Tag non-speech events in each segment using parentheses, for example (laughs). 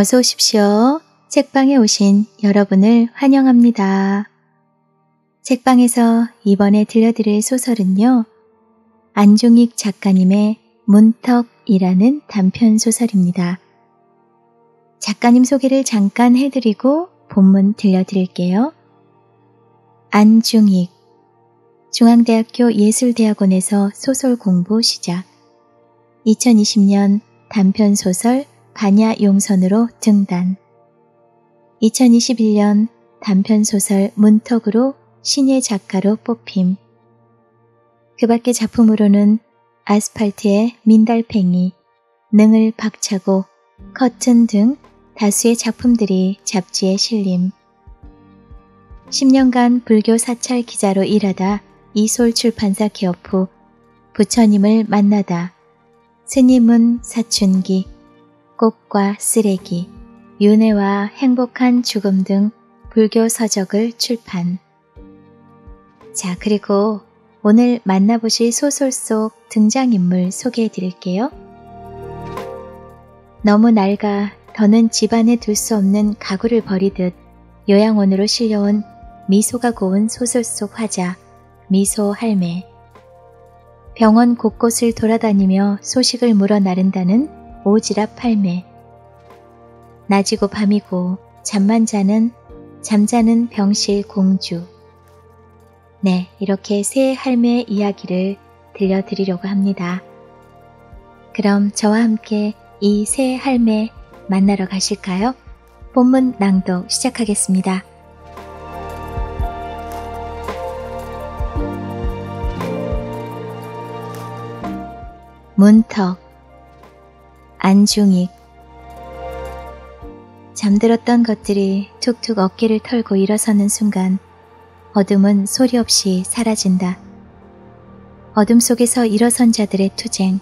어서 오십시오. 책방에 오신 여러분을 환영합니다. 책방에서 이번에 들려드릴 소설은요. 안종익 작가님의 문턱이라는 단편 소설입니다. 작가님 소개를 잠깐 해드리고 본문 들려드릴게요. 안중익 중앙대학교 예술대학원에서 소설 공부 시작 2020년 단편소설 반야 용선으로 등단. 2021년 단편소설 문턱으로 신예 작가로 뽑힘. 그 밖의 작품으로는 아스팔트의 민달팽이, 능을 박차고, 커튼 등 다수의 작품들이 잡지에 실림. 10년간 불교 사찰 기자로 일하다 이솔 출판사 기업 후 부처님을 만나다 스님은 사춘기 꽃과 쓰레기, 윤회와 행복한 죽음 등 불교 서적을 출판. 자, 그리고 오늘 만나보실 소설 속 등장인물 소개해 드릴게요. 너무 낡아 더는 집안에 둘 수 없는 가구를 버리듯 요양원으로 실려온 미소가 고운 소설 속 화자, 미소 할매. 병원 곳곳을 돌아다니며 소식을 물어 나른다는 오지랖 팔매. 낮이고 밤이고 잠만 자는 잠자는 병실 공주. 네, 이렇게 새 할매 의 이야기를 들려드리려고 합니다. 그럼 저와 함께 이 새 할매 만나러 가실까요? 본문 낭독 시작하겠습니다. 문턱 안중익 잠들었던 것들이 툭툭 어깨를 털고 일어서는 순간 어둠은 소리 없이 사라진다. 어둠 속에서 일어선 자들의 투쟁.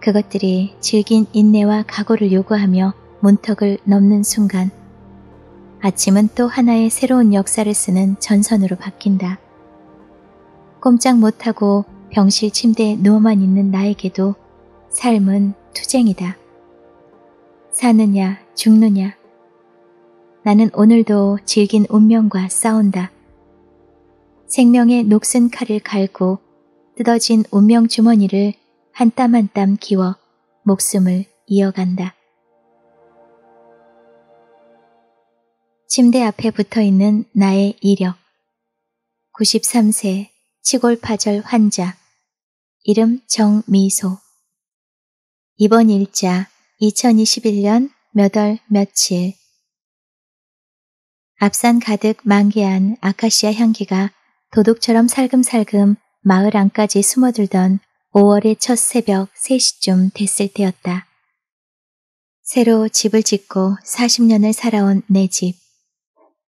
그것들이 질긴 인내와 각오를 요구하며 문턱을 넘는 순간 아침은 또 하나의 새로운 역사를 쓰는 전선으로 바뀐다. 꼼짝 못하고 병실 침대에 누워만 있는 나에게도 삶은 투쟁이다. 사느냐, 죽느냐. 나는 오늘도 질긴 운명과 싸운다. 생명의 녹슨 칼을 갈고 뜯어진 운명 주머니를 한 땀 한 땀 기워 목숨을 이어간다. 침대 앞에 붙어 있는 나의 이력. 93세 치골파절 환자. 이름 정미소. 이번 일자 2021년 몇 월 며칠 앞산 가득 만개한 아카시아 향기가 도둑처럼 살금살금 마을 안까지 숨어들던 5월의 첫 새벽 3시쯤 됐을 때였다. 새로 집을 짓고 40년을 살아온 내 집.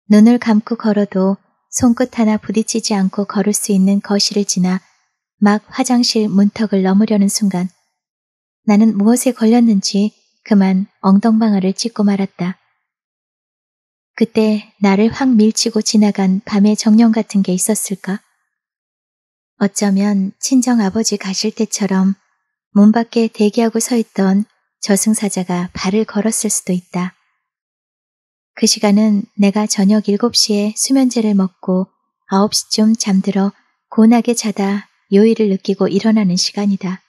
눈을 감고 걸어도 손끝 하나 부딪히지 않고 걸을 수 있는 거실을 지나 막 화장실 문턱을 넘으려는 순간 나는 무엇에 걸렸는지 그만 엉덩방아를 찢고 말았다. 그때 나를 확 밀치고 지나간 밤의 정령 같은 게 있었을까? 어쩌면 친정 아버지 가실 때처럼 문 밖에 대기하고 서 있던 저승사자가 발을 걸었을 수도 있다. 그 시간은 내가 저녁 7시에 수면제를 먹고 9시쯤 잠들어 고나게 자다 요일을 느끼고 일어나는 시간이다.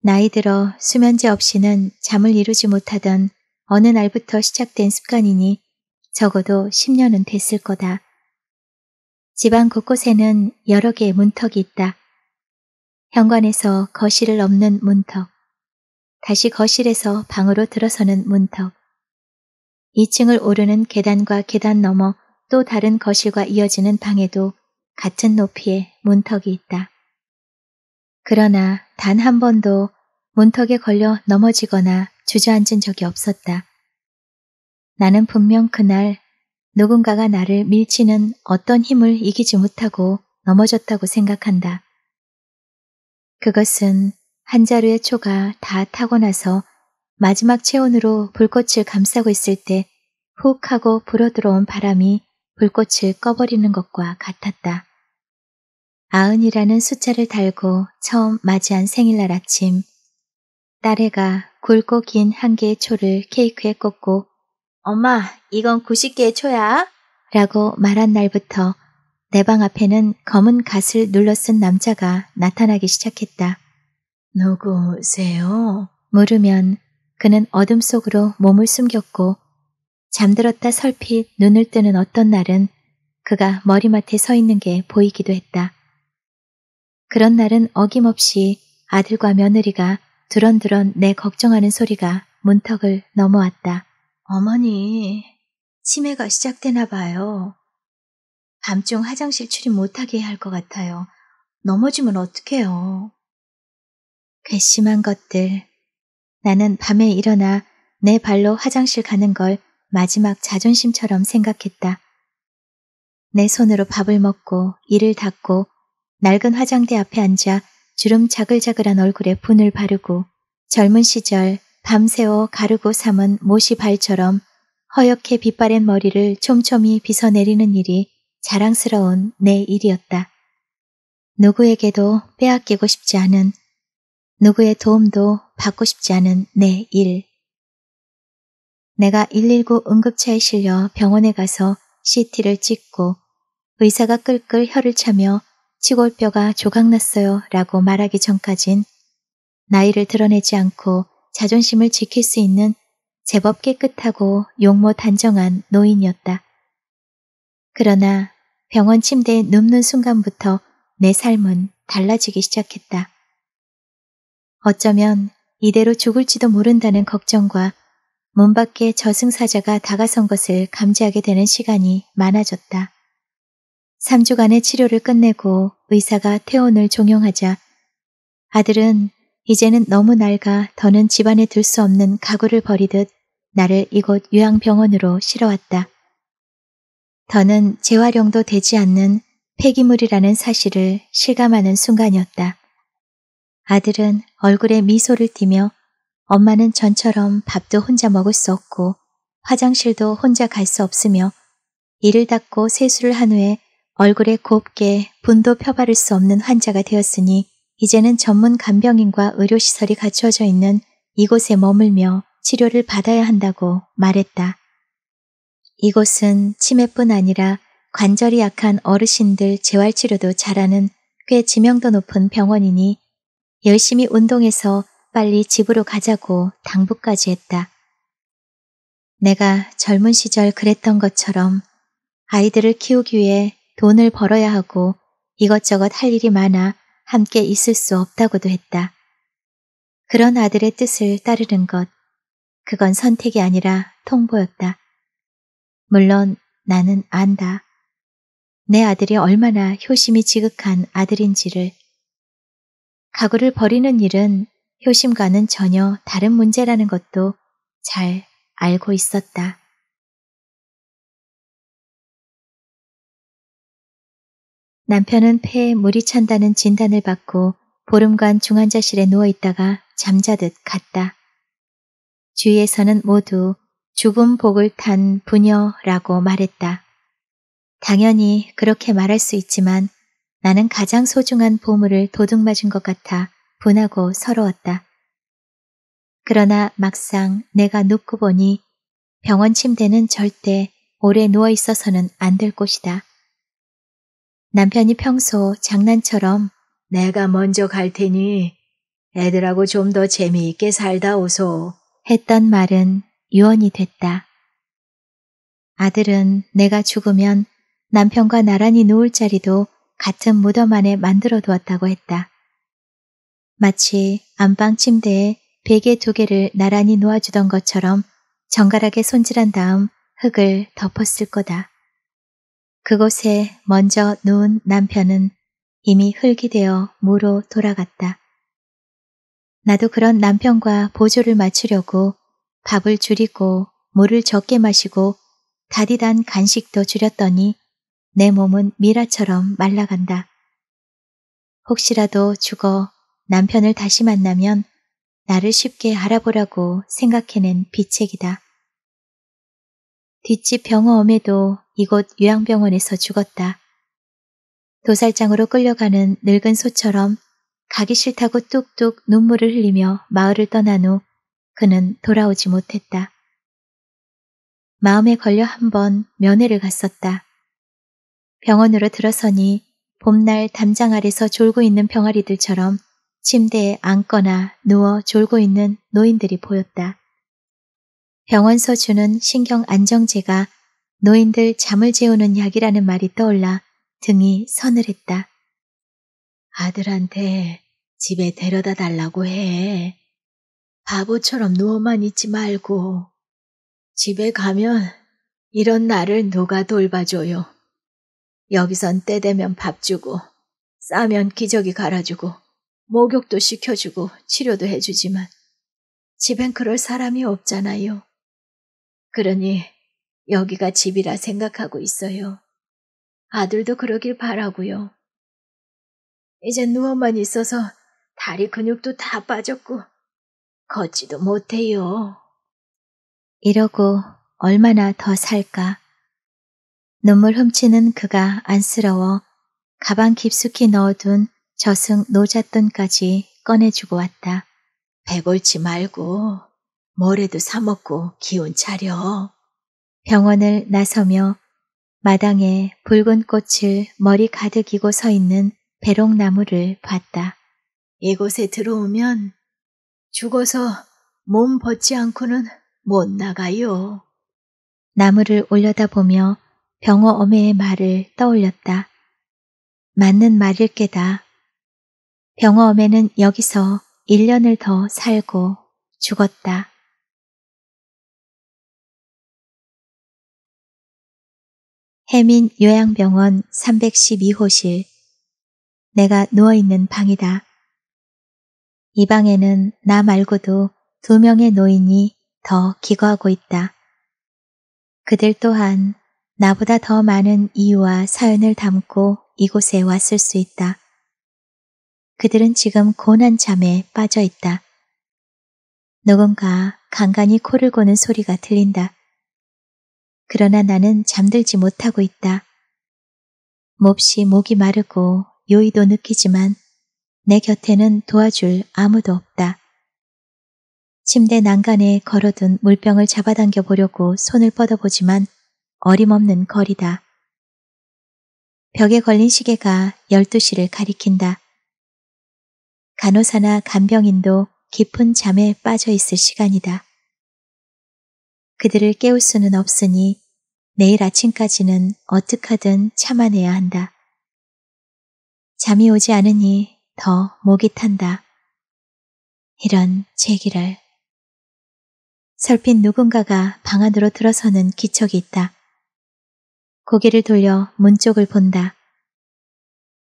나이 들어 수면제 없이는 잠을 이루지 못하던 어느 날부터 시작된 습관이니 적어도 10년은 됐을 거다. 집안 곳곳에는 여러 개의 문턱이 있다. 현관에서 거실을 넘는 문턱, 다시 거실에서 방으로 들어서는 문턱, 2층을 오르는 계단과 계단 넘어 또 다른 거실과 이어지는 방에도 같은 높이의 문턱이 있다. 그러나 단한 번도 문턱에 걸려 넘어지거나 주저앉은 적이 없었다. 나는 분명 그날 누군가가 나를 밀치는 어떤 힘을 이기지 못하고 넘어졌다고 생각한다. 그것은 한 자루의 초가 다 타고 나서 마지막 체온으로 불꽃을 감싸고 있을 때 훅 하고 불어들어온 바람이 불꽃을 꺼버리는 것과 같았다. 아흔이라는 숫자를 달고 처음 맞이한 생일날 아침 딸애가 굵고 긴 한 개의 초를 케이크에 꽂고 엄마 이건 90개의 초야 라고 말한 날부터 내 방 앞에는 검은 갓을 눌러쓴 남자가 나타나기 시작했다. 누구세요? 물으면 그는 어둠 속으로 몸을 숨겼고 잠들었다 설핏 눈을 뜨는 어떤 날은 그가 머리맡에 서 있는 게 보이기도 했다. 그런 날은 어김없이 아들과 며느리가 두런두런 내 걱정하는 소리가 문턱을 넘어왔다. 어머니, 치매가 시작되나 봐요. 밤중 화장실 출입 못하게 할 것 같아요. 넘어지면 어떡해요. 괘씸한 것들. 나는 밤에 일어나 내 발로 화장실 가는 걸 마지막 자존심처럼 생각했다. 내 손으로 밥을 먹고 이를 닦고 낡은 화장대 앞에 앉아 주름 자글자글한 얼굴에 분을 바르고 젊은 시절 밤새워 가르고 삼은 모시 발처럼 허옇게 빛바랜 머리를 촘촘히 빗어내리는 일이 자랑스러운 내 일이었다. 누구에게도 빼앗기고 싶지 않은 누구의 도움도 받고 싶지 않은 내 일. 내가 119 응급차에 실려 병원에 가서 CT를 찍고 의사가 끌끌 혀를 차며 치골뼈가 조각났어요 라고 말하기 전까진 나이를 드러내지 않고 자존심을 지킬 수 있는 제법 깨끗하고 용모 단정한 노인이었다. 그러나 병원 침대에 눕는 순간부터 내 삶은 달라지기 시작했다. 어쩌면 이대로 죽을지도 모른다는 걱정과 문 밖에 저승사자가 다가선 것을 감지하게 되는 시간이 많아졌다. 3주간의 치료를 끝내고 의사가 퇴원을 종용하자 아들은 이제는 너무 낡아 더는 집안에 들수 없는 가구를 버리듯 나를 이곳 요양병원으로 실어왔다. 더는 재활용도 되지 않는 폐기물이라는 사실을 실감하는 순간이었다. 아들은 얼굴에 미소를 띠며 엄마는 전처럼 밥도 혼자 먹을 수 없고 화장실도 혼자 갈 수 없으며 이를 닦고 세수를 한 후에 얼굴에 곱게 분도 펴바를 수 없는 환자가 되었으니 이제는 전문 간병인과 의료시설이 갖추어져 있는 이곳에 머물며 치료를 받아야 한다고 말했다. 이곳은 치매뿐 아니라 관절이 약한 어르신들 재활치료도 잘하는 꽤 지명도 높은 병원이니 열심히 운동해서 빨리 집으로 가자고 당부까지 했다. 내가 젊은 시절 그랬던 것처럼 아이들을 키우기 위해 돈을 벌어야 하고 이것저것 할 일이 많아 함께 있을 수 없다고도 했다. 그런 아들의 뜻을 따르는 것, 그건 선택이 아니라 통보였다. 물론 나는 안다. 내 아들이 얼마나 효심이 지극한 아들인지를. 가구를 버리는 일은 효심과는 전혀 다른 문제라는 것도 잘 알고 있었다. 남편은 폐에 물이 찬다는 진단을 받고 보름간 중환자실에 누워 있다가 잠자듯 갔다. 주위에서는 모두 죽음 복을 탄 부녀라고 말했다. 당연히 그렇게 말할 수 있지만 나는 가장 소중한 보물을 도둑맞은 것 같아 분하고 서러웠다. 그러나 막상 내가 눕고 보니 병원 침대는 절대 오래 누워 있어서는 안 될 곳이다. 남편이 평소 장난처럼 내가 먼저 갈 테니 애들하고 좀 더 재미있게 살다 오소 했던 말은 유언이 됐다. 아들은 내가 죽으면 남편과 나란히 누울 자리도 같은 무덤 안에 만들어 두었다고 했다. 마치 안방 침대에 베개 두 개를 나란히 놓아주던 것처럼 정갈하게 손질한 다음 흙을 덮었을 거다. 그곳에 먼저 누운 남편은 이미 흙이되어 무로 돌아갔다. 나도 그런 남편과 보조를 맞추려고 밥을 줄이고 물을 적게 마시고 다디단 간식도 줄였더니 내 몸은 미라처럼 말라간다. 혹시라도 죽어 남편을 다시 만나면 나를 쉽게 알아보라고 생각해낸 비책이다. 뒷집 병어엄에도 이곳 요양병원에서 죽었다. 도살장으로 끌려가는 늙은 소처럼 가기 싫다고 뚝뚝 눈물을 흘리며 마을을 떠난 후 그는 돌아오지 못했다. 마음에 걸려 한번 면회를 갔었다. 병원으로 들어서니 봄날 담장 아래서 졸고 있는 병아리들처럼 침대에 앉거나 누워 졸고 있는 노인들이 보였다. 병원 서주는 신경 안정제가 노인들 잠을 재우는 약이라는 말이 떠올라 등이 서늘했다. 아들한테 집에 데려다 달라고 해. 바보처럼 누워만 있지 말고. 집에 가면 이런 나를 누가 돌봐줘요. 여기선 때 되면 밥 주고, 싸면 기저귀 갈아주고, 목욕도 시켜주고, 치료도 해주지만, 집엔 그럴 사람이 없잖아요. 그러니 여기가 집이라 생각하고 있어요. 아들도 그러길 바라고요. 이제 누워만 있어서 다리 근육도 다 빠졌고 걷지도 못해요. 이러고 얼마나 더 살까. 눈물 훔치는 그가 안쓰러워 가방 깊숙이 넣어둔 저승 노잣돈까지 꺼내주고 왔다. 배골치 말고 뭐래도 사먹고 기운 차려. 병원을 나서며 마당에 붉은 꽃을 머리 가득 이고 서 있는 배록나무를 봤다. 이곳에 들어오면 죽어서 몸 벗지 않고는 못 나가요. 나무를 올려다보며 병어 어매의 말을 떠올렸다. 맞는 말일 게다. 병어 어매는 여기서 1년을 더 살고 죽었다. 해민 요양병원 312호실. 내가 누워있는 방이다. 이 방에는 나 말고도 두 명의 노인이 더 기거하고 있다. 그들 또한 나보다 더 많은 이유와 사연을 담고 이곳에 왔을 수 있다. 그들은 지금 고난 잠에 빠져 있다. 누군가 간간히 코를 고는 소리가 들린다. 그러나 나는 잠들지 못하고 있다. 몹시 목이 마르고 요의도 느끼지만 내 곁에는 도와줄 아무도 없다. 침대 난간에 걸어둔 물병을 잡아당겨 보려고 손을 뻗어보지만 어림없는 거리다. 벽에 걸린 시계가 12시를 가리킨다. 간호사나 간병인도 깊은 잠에 빠져 있을 시간이다. 그들을 깨울 수는 없으니 내일 아침까지는 어떡하든 참아내야 한다. 잠이 오지 않으니 더 목이 탄다. 이런 제기를설핀 누군가가 방 안으로 들어서는 기척이 있다. 고개를 돌려 문 쪽을 본다.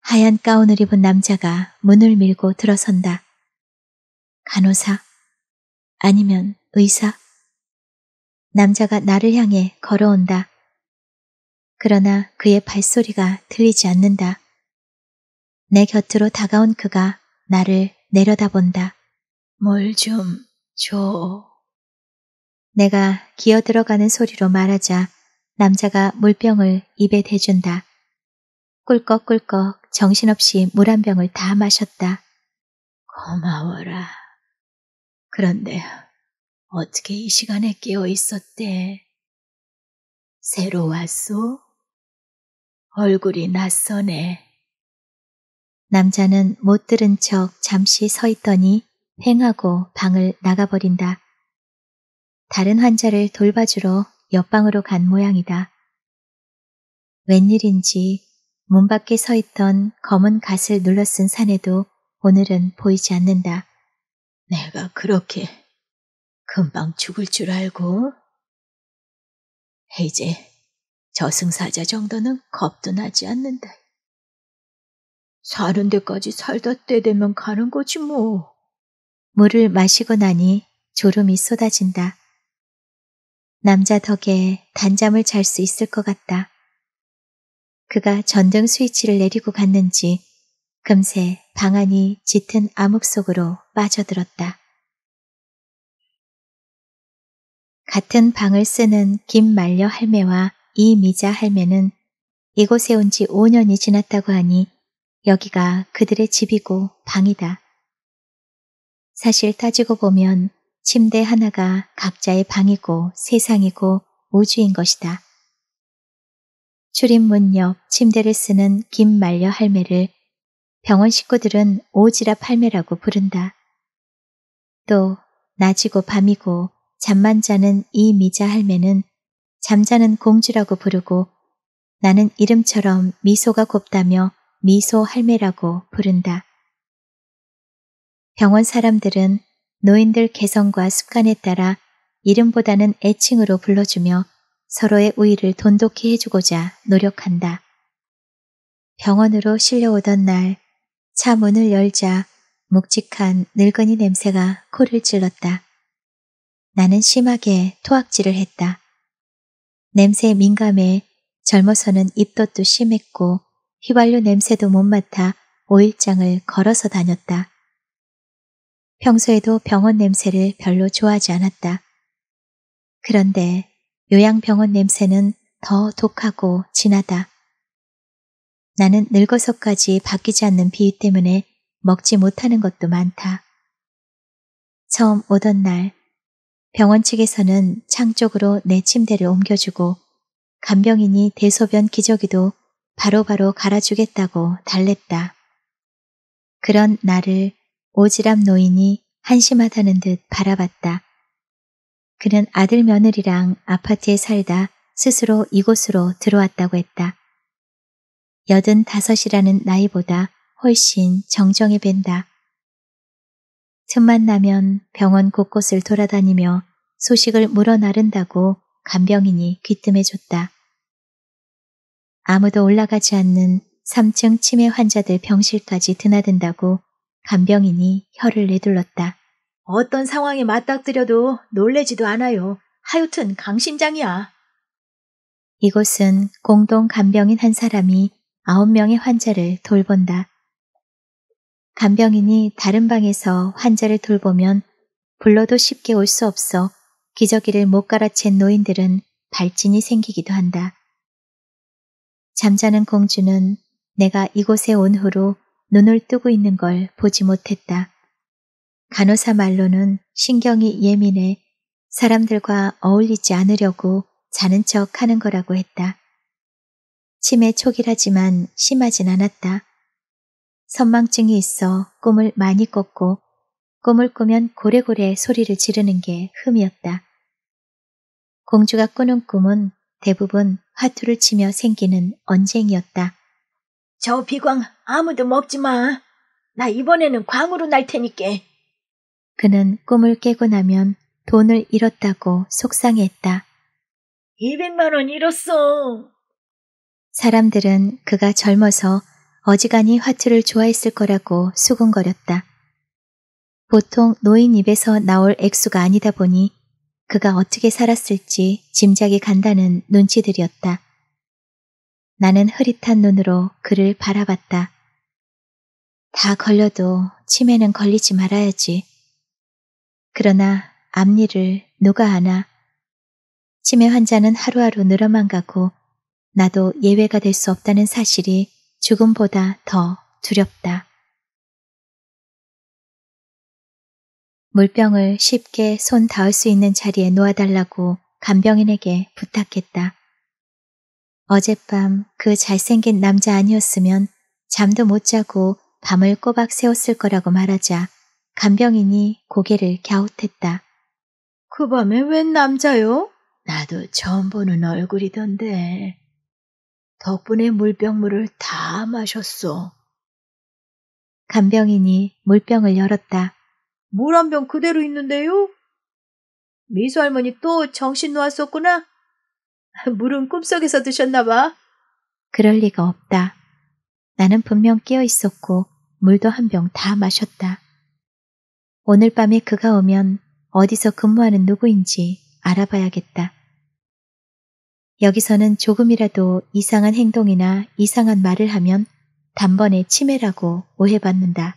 하얀 가운을 입은 남자가 문을 밀고 들어선다. 간호사 아니면 의사 남자가 나를 향해 걸어온다. 그러나 그의 발소리가 들리지 않는다. 내 곁으로 다가온 그가 나를 내려다본다. 뭘좀 줘. 내가 기어들어가는 소리로 말하자 남자가 물병을 입에 대준다. 꿀꺽꿀꺽 정신없이 물 한 병을 다 마셨다. 고마워라. 그런데 어떻게 이 시간에 깨어 있었대? 새로 왔소? 얼굴이 낯선네 남자는 못 들은 척 잠시 서 있더니 횡하고 방을 나가버린다. 다른 환자를 돌봐주러 옆방으로 간 모양이다. 웬일인지 문 밖에 서 있던 검은 갓을 눌러쓴 사내도 오늘은 보이지 않는다. 내가 그렇게 금방 죽을 줄 알고. 이제 저승사자 정도는 겁도 나지 않는다. 사는 데까지 살다 때 되면 가는 거지 뭐. 물을 마시고 나니 졸음이 쏟아진다. 남자 덕에 단잠을 잘 수 있을 것 같다. 그가 전등 스위치를 내리고 갔는지 금세 방안이 짙은 암흑 속으로 빠져들었다. 같은 방을 쓰는 김말려 할매와 이미자 할매는 이곳에 온 지 5년이 지났다고 하니 여기가 그들의 집이고 방이다. 사실 따지고 보면 침대 하나가 각자의 방이고 세상이고 우주인 것이다. 출입문 옆 침대를 쓰는 김말려 할매를 병원 식구들은 오지랖 할매라고 부른다. 또 낮이고 밤이고 잠만 자는 이 미자 할매는 잠자는 공주라고 부르고 나는 이름처럼 미소가 곱다며 미소 할매라고 부른다. 병원 사람들은 노인들 개성과 습관에 따라 이름보다는 애칭으로 불러주며 서로의 우위를 돈독히 해주고자 노력한다. 병원으로 실려오던 날 차 문을 열자 묵직한 늙은이 냄새가 코를 찔렀다. 나는 심하게 토악질을 했다. 냄새에 민감해 젊어서는 입덧도 심했고 휘발유 냄새도 못 맡아 오일장을 걸어서 다녔다. 평소에도 병원 냄새를 별로 좋아하지 않았다. 그런데 요양병원 냄새는 더 독하고 진하다. 나는 늙어서까지 바뀌지 않는 비위 때문에 먹지 못하는 것도 많다. 처음 오던 날 병원 측에서는 창 쪽으로 내 침대를 옮겨주고 간병인이 대소변 기저귀도 바로바로 갈아주겠다고 달랬다. 그런 나를 오지랖 노인이 한심하다는 듯 바라봤다. 그는 아들 며느리랑 아파트에 살다 스스로 이곳으로 들어왔다고 했다. 여든 다섯이라는 나이보다 훨씬 정정해뵌다 틈만 나면 병원 곳곳을 돌아다니며 소식을 물어 나른다고 간병인이 귀뜸해 줬다. 아무도 올라가지 않는 3층 치매 환자들 병실까지 드나든다고 간병인이 혀를 내둘렀다. 어떤 상황에 맞닥뜨려도 놀래지도 않아요. 하여튼 강심장이야. 이곳은 공동 간병인 한 사람이 9명의 환자를 돌본다. 간병인이 다른 방에서 환자를 돌보면 불러도 쉽게 올 수 없어 기저귀를 못 갈아챈 노인들은 발진이 생기기도 한다. 잠자는 공주는 내가 이곳에 온 후로 눈을 뜨고 있는 걸 보지 못했다. 간호사 말로는 신경이 예민해 사람들과 어울리지 않으려고 자는 척 하는 거라고 했다. 치매 초기라지만 심하진 않았다. 선망증이 있어 꿈을 많이 꿨고 꿈을 꾸면 고래고래 소리를 지르는 게 흠이었다. 공주가 꾸는 꿈은 대부분 화투를 치며 생기는 언쟁이었다. 저 비광 아무도 먹지 마. 나 이번에는 광으로 날 테니께. 그는 꿈을 깨고 나면 돈을 잃었다고 속상했다. 해 200만 원 잃었어. 사람들은 그가 젊어서 어지간히 화투를 좋아했을 거라고 수군거렸다. 보통 노인 입에서 나올 액수가 아니다 보니 그가 어떻게 살았을지 짐작이 간다는 눈치들이었다. 나는 흐릿한 눈으로 그를 바라봤다. 다 걸려도 치매는 걸리지 말아야지. 그러나 앞니를 누가 아나. 치매 환자는 하루하루 늘어만 가고 나도 예외가 될 수 없다는 사실이 죽음보다 더 두렵다. 물병을 쉽게 손 닿을 수 있는 자리에 놓아달라고 간병인에게 부탁했다. 어젯밤 그 잘생긴 남자 아니었으면 잠도 못 자고 밤을 꼬박 새웠을 거라고 말하자 간병인이 고개를 갸웃했다. 그 밤에 웬 남자요? 나도 처음 보는 얼굴이던데. 덕분에 물병물을 다마셨소 간병인이 물병을 열었다. 물 한 병 그대로 있는데요? 미소 할머니 또 정신 놓았었구나? (laughs) 물은 꿈속에서 드셨나봐. 그럴 리가 없다. 나는 분명 깨어 있었고 물도 한 병 다 마셨다. 오늘 밤에 그가 오면 어디서 근무하는 누구인지 알아봐야겠다. 여기서는 조금이라도 이상한 행동이나 이상한 말을 하면 단번에 치매라고 오해받는다.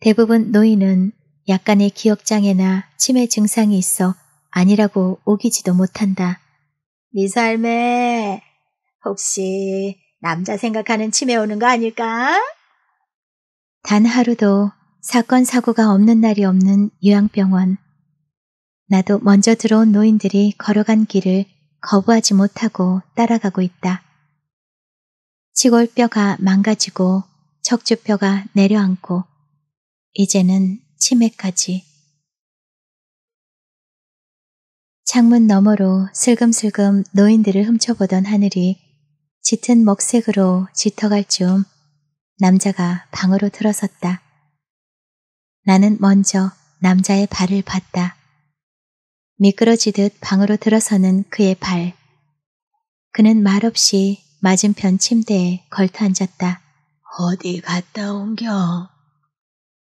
대부분 노인은 약간의 기억장애나 치매 증상이 있어 아니라고 오기지도 못한다. 네 삶에 혹시 남자 생각하는 치매 오는 거 아닐까? 단 하루도 사건 사고가 없는 날이 없는 요양병원. 나도 먼저 들어온 노인들이 걸어간 길을 거부하지 못하고 따라가고 있다. 치골뼈가 망가지고 척추뼈가 내려앉고 이제는 치매까지. 창문 너머로 슬금슬금 노인들을 훔쳐보던 하늘이 짙은 목색으로 짙어갈 즈음 남자가 방으로 들어섰다. 나는 먼저 남자의 발을 봤다. 미끄러지듯 방으로 들어서는 그의 발. 그는 말없이 맞은편 침대에 걸터 앉았다. 어디 갔다 옮겨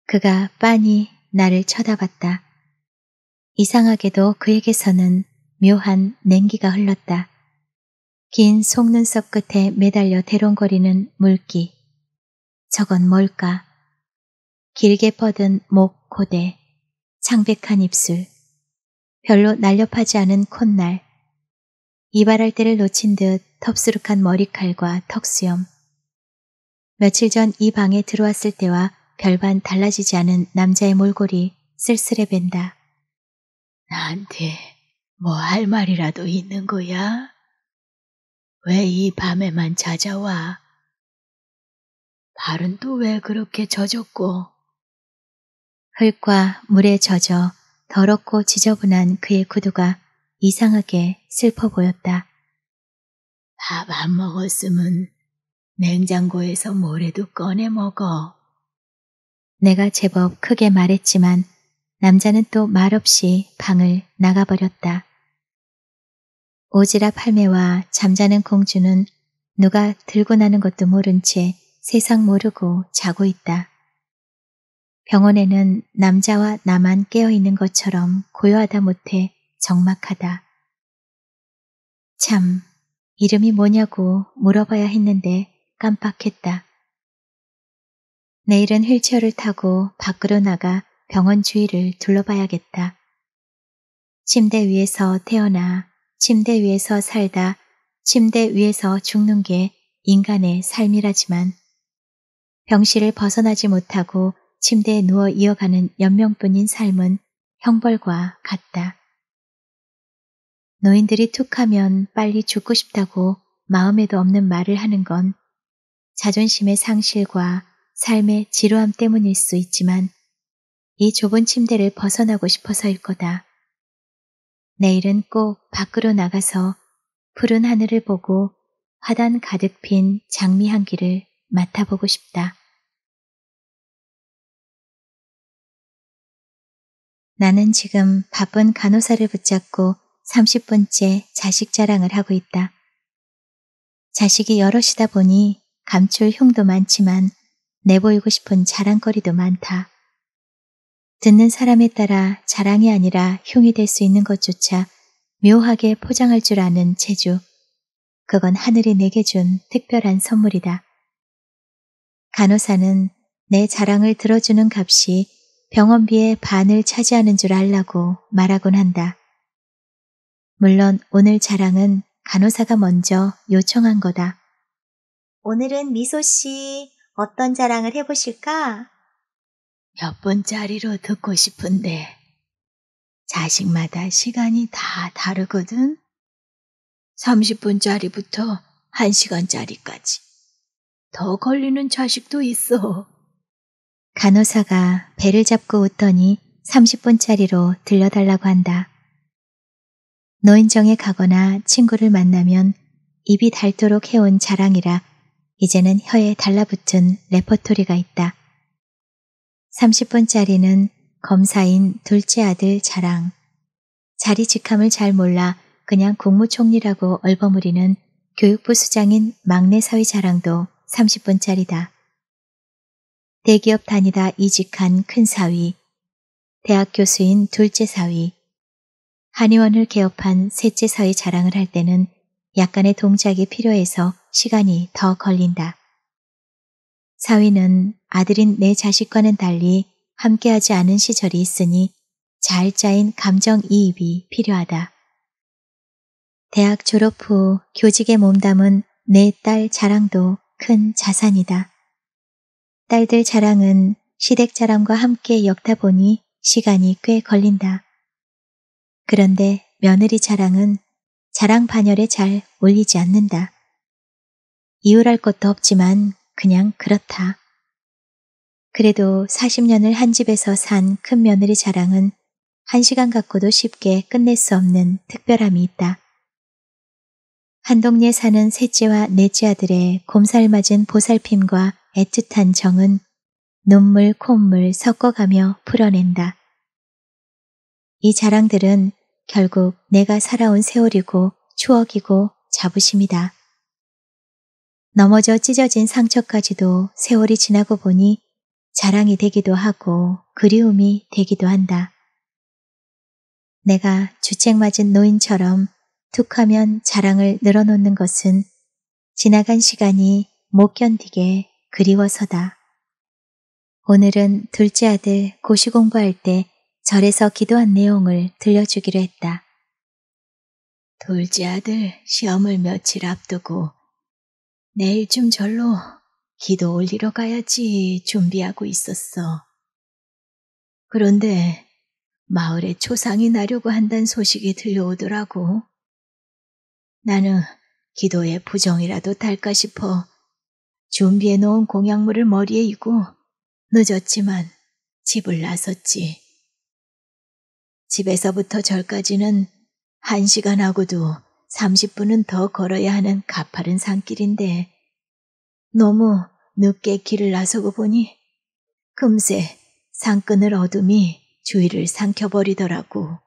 그가 빤히 나를 쳐다봤다. 이상하게도 그에게서는 묘한 냉기가 흘렀다. 긴 속눈썹 끝에 매달려 대롱거리는 물기. 저건 뭘까? 길게 뻗은 목 고대, 창백한 입술. 별로 날렵하지 않은 콧날, 이발할 때를 놓친 듯 덥수룩한 머리칼과 턱수염. 며칠 전 이 방에 들어왔을 때와 별반 달라지지 않은 남자의 몰골이 쓸쓸해 뵌다. 나한테 뭐 할 말이라도 있는 거야? 왜 이 밤에만 찾아와? 발은 또 왜 그렇게 젖었고? 흙과 물에 젖어 더럽고 지저분한 그의 구두가 이상하게 슬퍼 보였다. 밥 안 먹었으면 냉장고에서 뭐래도 꺼내 먹어. 내가 제법 크게 말했지만 남자는 또 말없이 방을 나가버렸다. 오지랖 팔매와 잠자는 공주는 누가 들고 나는 것도 모른 채 세상 모르고 자고 있다. 병원에는 남자와 나만 깨어있는 것처럼 고요하다 못해 적막하다. 참, 이름이 뭐냐고 물어봐야 했는데 깜빡했다. 내일은 휠체어를 타고 밖으로 나가 병원 주위를 둘러봐야겠다. 침대 위에서 태어나 침대 위에서 살다 침대 위에서 죽는 게 인간의 삶이라지만 병실을 벗어나지 못하고 침대에 누워 이어가는 연명뿐인 삶은 형벌과 같다. 노인들이 툭하면 빨리 죽고 싶다고 마음에도 없는 말을 하는 건 자존심의 상실과 삶의 지루함 때문일 수 있지만 이 좁은 침대를 벗어나고 싶어서일 거다. 내일은 꼭 밖으로 나가서 푸른 하늘을 보고 화단 가득 핀 장미 향기를 맡아보고 싶다. 나는 지금 바쁜 간호사를 붙잡고 30분째 자식 자랑을 하고 있다. 자식이 여럿이다 보니 감출 흉도 많지만 내보이고 싶은 자랑거리도 많다. 듣는 사람에 따라 자랑이 아니라 흉이 될 수 있는 것조차 묘하게 포장할 줄 아는 재주. 그건 하늘이 내게 준 특별한 선물이다. 간호사는 내 자랑을 들어주는 값이 병원비의 반을 차지하는 줄 알라고 말하곤 한다. 물론 오늘 자랑은 간호사가 먼저 요청한 거다. 오늘은 미소 씨 어떤 자랑을 해보실까? 몇 분짜리로 듣고 싶은데 자식마다 시간이 다 다르거든. 30분짜리부터 1시간짜리까지. 더 걸리는 자식도 있어. 간호사가 배를 잡고 웃더니 30분짜리로 들려달라고 한다. 노인정에 가거나 친구를 만나면 입이 닳도록 해온 자랑이라 이제는 혀에 달라붙은 레퍼토리가 있다. 30분짜리는 검사인 둘째 아들 자랑, 자리 직함을 잘 몰라 그냥 국무총리라고 얼버무리는 교육부 수장인 막내 사위 자랑도 30분짜리다. 대기업 다니다 이직한 큰 사위, 대학 교수인 둘째 사위, 한의원을 개업한 셋째 사위 자랑을 할 때는 약간의 동작이 필요해서 시간이 더 걸린다. 사위는 아들인 내 자식과는 달리 함께하지 않은 시절이 있으니 잘 짜인 감정이입이 필요하다. 대학 졸업 후 교직에 몸담은 내 딸 자랑도 큰 자산이다. 딸들 자랑은 시댁 자랑과 함께 엮다 보니 시간이 꽤 걸린다. 그런데 며느리 자랑은 자랑 반열에 잘 올리지 않는다. 이유랄 것도 없지만 그냥 그렇다. 그래도 40년을 한 집에서 산 큰 며느리 자랑은 한 시간 갖고도 쉽게 끝낼 수 없는 특별함이 있다. 한동네 사는 셋째와 넷째 아들의 곰살맞은 보살핌과 애틋한 정은 눈물, 콧물 섞어가며 풀어낸다. 이 자랑들은 결국 내가 살아온 세월이고 추억이고 자부심이다. 넘어져 찢어진 상처까지도 세월이 지나고 보니 자랑이 되기도 하고 그리움이 되기도 한다. 내가 주책맞은 노인처럼 툭하면 자랑을 늘어놓는 것은 지나간 시간이 못 견디게 그리워서다. 오늘은 둘째 아들 고시 공부할 때 절에서 기도한 내용을 들려주기로 했다. 둘째 아들 시험을 며칠 앞두고 내일쯤 절로 기도 올리러 가야지 준비하고 있었어. 그런데 마을에 초상이 나려고 한다는 소식이 들려오더라고. 나는 기도에 부정이라도 달까 싶어 준비해 놓은 공약물을 머리에 이고 늦었지만 집을 나섰지. 집에서부터 절까지는 한시간하고도 30분은 더 걸어야 하는 가파른 산길인데 너무 늦게 길을 나서고 보니 금세 산끈을 어둠이 주위를 삼켜버리더라고.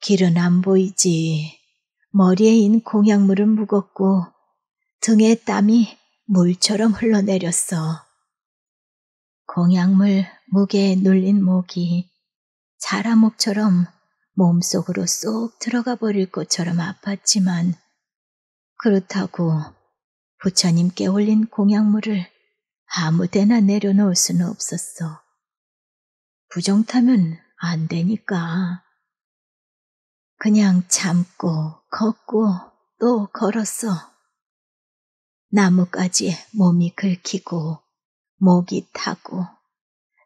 길은 안 보이지. 머리에 인 공약물은 무겁고 등에 땀이 물처럼 흘러내렸어. 공약물 무게에 눌린 목이 자라목처럼 몸속으로 쏙 들어가 버릴 것처럼 아팠지만 그렇다고 부처님께 올린 공약물을 아무데나 내려놓을 수는 없었어. 부정타면 안 되니까. 그냥 참고 걷고 또 걸었어. 나뭇가지에 몸이 긁히고 목이 타고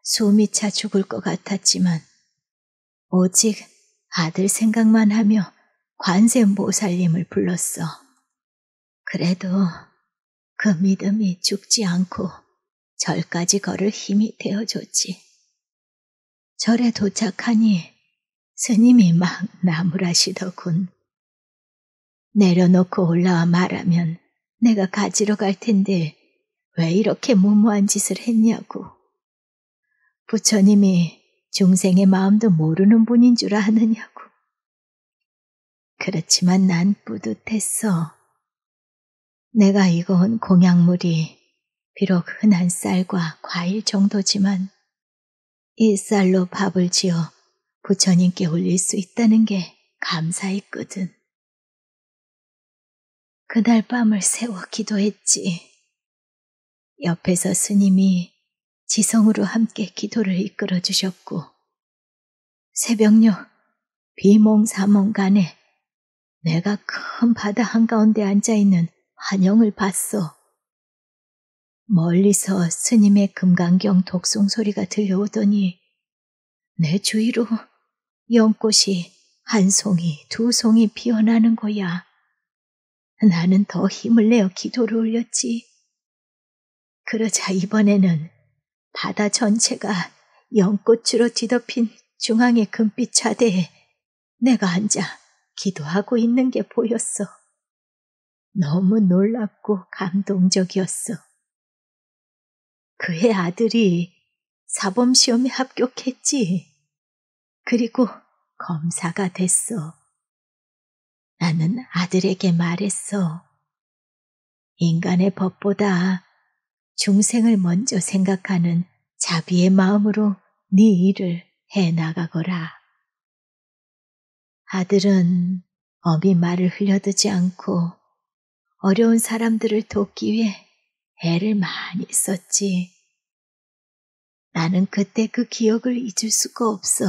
숨이 차 죽을 것 같았지만 오직 아들 생각만 하며 관세 모살님을 불렀어. 그래도 그 믿음이 죽지 않고 절까지 걸을 힘이 되어줬지. 절에 도착하니 스님이 막 나무라시더군. 내려놓고 올라와 말하면 내가 가지러 갈 텐데 왜 이렇게 무모한 짓을 했냐고. 부처님이 중생의 마음도 모르는 분인 줄 아느냐고. 그렇지만 난 뿌듯했어. 내가 이건 공약물이 비록 흔한 쌀과 과일 정도지만 이 쌀로 밥을 지어 부처님께 올릴 수 있다는 게 감사했거든. 그날 밤을 세워 기도했지. 옆에서 스님이 지성으로 함께 기도를 이끌어 주셨고, 새벽녘 비몽사몽 간에 내가 큰 바다 한가운데 앉아있는 한영을 봤어. 멀리서 스님의 금강경 독송 소리가 들려오더니 내 주위로 연꽃이 한 송이 두 송이 피어나는 거야. 나는 더 힘을 내어 기도를 올렸지. 그러자 이번에는 바다 전체가 연꽃으로 뒤덮인 중앙의 금빛 차대에 내가 앉아 기도하고 있는 게 보였어. 너무 놀랍고 감동적이었어. 그의 아들이 사범시험에 합격했지. 그리고 검사가 됐어. 나는 아들에게 말했어. 인간의 법보다 중생을 먼저 생각하는 자비의 마음으로 네 일을 해나가거라. 아들은 어미 말을 흘려두지 않고 어려운 사람들을 돕기 위해 애를 많이 썼지. 나는 그때 그 기억을 잊을 수가 없어.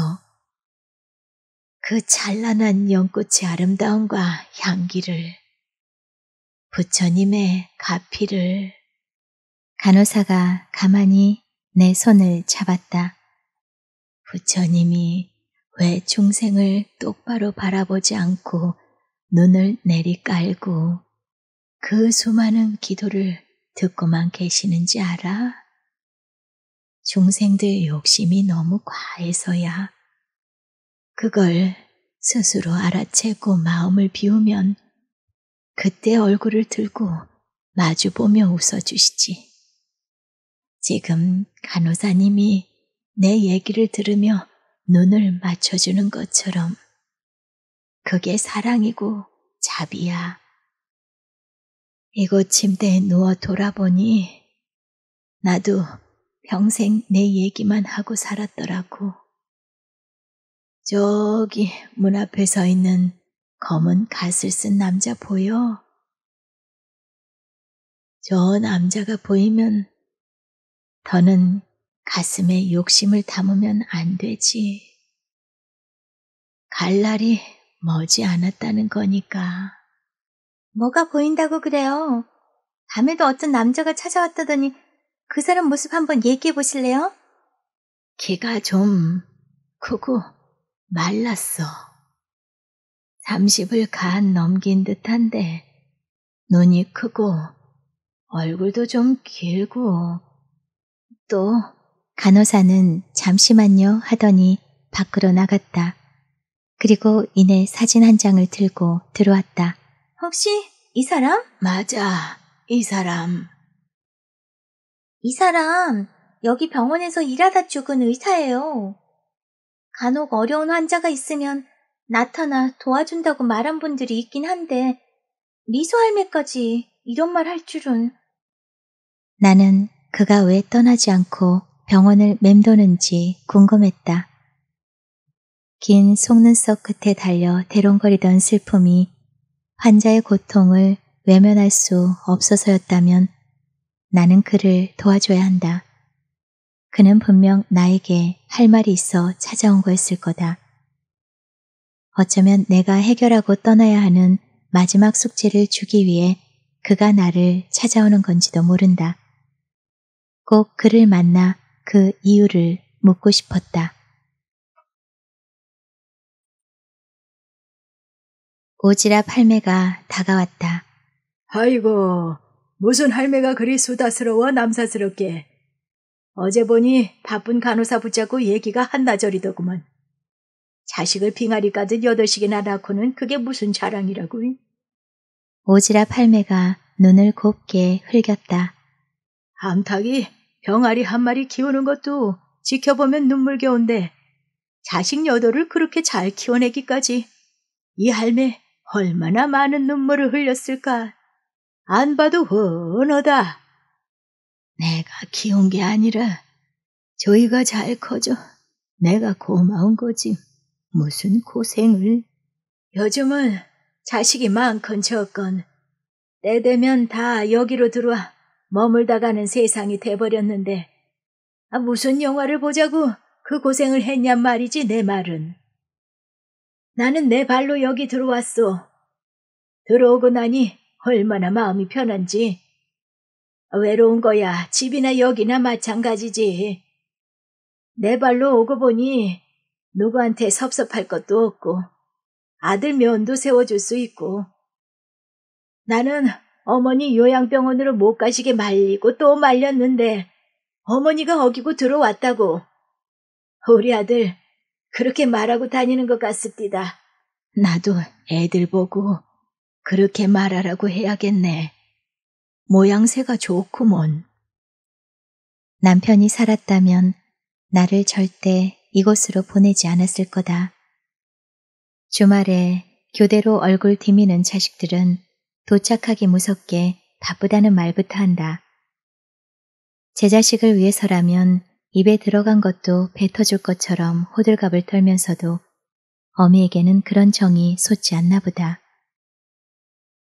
그 찬란한 연꽃의 아름다움과 향기를, 부처님의 가피를. 간호사가 가만히 내 손을 잡았다. 부처님이 왜 중생을 똑바로 바라보지 않고 눈을 내리깔고 그 수많은 기도를 듣고만 계시는지 알아? 중생들 욕심이 너무 과해서야 그걸 스스로 알아채고 마음을 비우면 그때 얼굴을 들고 마주보며 웃어주시지. 지금 간호사님이 내 얘기를 들으며 눈을 맞춰주는 것처럼 그게 사랑이고 자비야. 이곳 침대에 누워 돌아보니 나도 평생 내 얘기만 하고 살았더라고. 저기 문 앞에 서 있는 검은 갓을 쓴 남자 보여? 저 남자가 보이면 더는 가슴에 욕심을 담으면 안 되지. 갈 날이 머지 않았다는 거니까. 뭐가 보인다고 그래요? 밤에도 어떤 남자가 찾아왔다더니 그 사람 모습 한번 얘기해 보실래요? 걔가 좀 크고 말랐어. 30을 간 넘긴 듯한데 눈이 크고 얼굴도 좀 길고 또 간호사는 잠시만요 하더니 밖으로 나갔다. 그리고 이내 사진 한 장을 들고 들어왔다. 혹시 이 사람? 맞아, 이 사람. 이 사람 여기 병원에서 일하다 죽은 의사예요. 간혹 어려운 환자가 있으면 나타나 도와준다고 말한 분들이 있긴 한데 미소 할매까지 이런 말 할 줄은 나는 그가 왜 떠나지 않고 병원을 맴도는지 궁금했다. 긴 속눈썹 끝에 달려 대롱거리던 슬픔이 환자의 고통을 외면할 수 없어서였다면 나는 그를 도와줘야 한다. 그는 분명 나에게 할 말이 있어 찾아온 거였을 거다. 어쩌면 내가 해결하고 떠나야 하는 마지막 숙제를 주기 위해 그가 나를 찾아오는 건지도 모른다. 꼭 그를 만나 그 이유를 묻고 싶었다. 오지랖 할매가 다가왔다. 아이고, 무슨 할매가 그리 수다스러워 남사스럽게. 어제 보니 바쁜 간호사 붙잡고 얘기가 한나절이더구먼 자식을 빙아리 까듯 여덟씩이나 낳고는 그게 무슨 자랑이라고. 오지라팔매가 눈을 곱게 흘겼다. 암탉이 병아리 한 마리 키우는 것도 지켜보면 눈물겨운데 자식 여덟을 그렇게 잘 키워내기까지 이 할매 얼마나 많은 눈물을 흘렸을까. 안 봐도 훤하다. 내가 키운 게 아니라 저희가 잘 커져 내가 고마운 거지. 무슨 고생을. 요즘은 자식이 많건 적건 때 되면 다 여기로 들어와 머물다 가는 세상이 돼버렸는데 아, 무슨 영화를 보자고 그 고생을 했냔 말이지 내 말은. 나는 내 발로 여기 들어왔어. 들어오고 나니 얼마나 마음이 편한지 외로운 거야. 집이나 여기나 마찬가지지. 내 발로 오고 보니 누구한테 섭섭할 것도 없고 아들 면도 세워줄 수 있고 나는 어머니 요양병원으로 못 가시게 말리고 또 말렸는데 어머니가 어기고 들어왔다고. 우리 아들 그렇게 말하고 다니는 것 같습니다. 나도 애들 보고 그렇게 말하라고 해야겠네. 모양새가 좋구먼. 남편이 살았다면 나를 절대 이곳으로 보내지 않았을 거다. 주말에 교대로 얼굴 디미는 자식들은 도착하기 무섭게 바쁘다는 말부터 한다. 제 자식을 위해서라면 입에 들어간 것도 뱉어줄 것처럼 호들갑을 털면서도 어미에게는 그런 정이 솟지 않나 보다.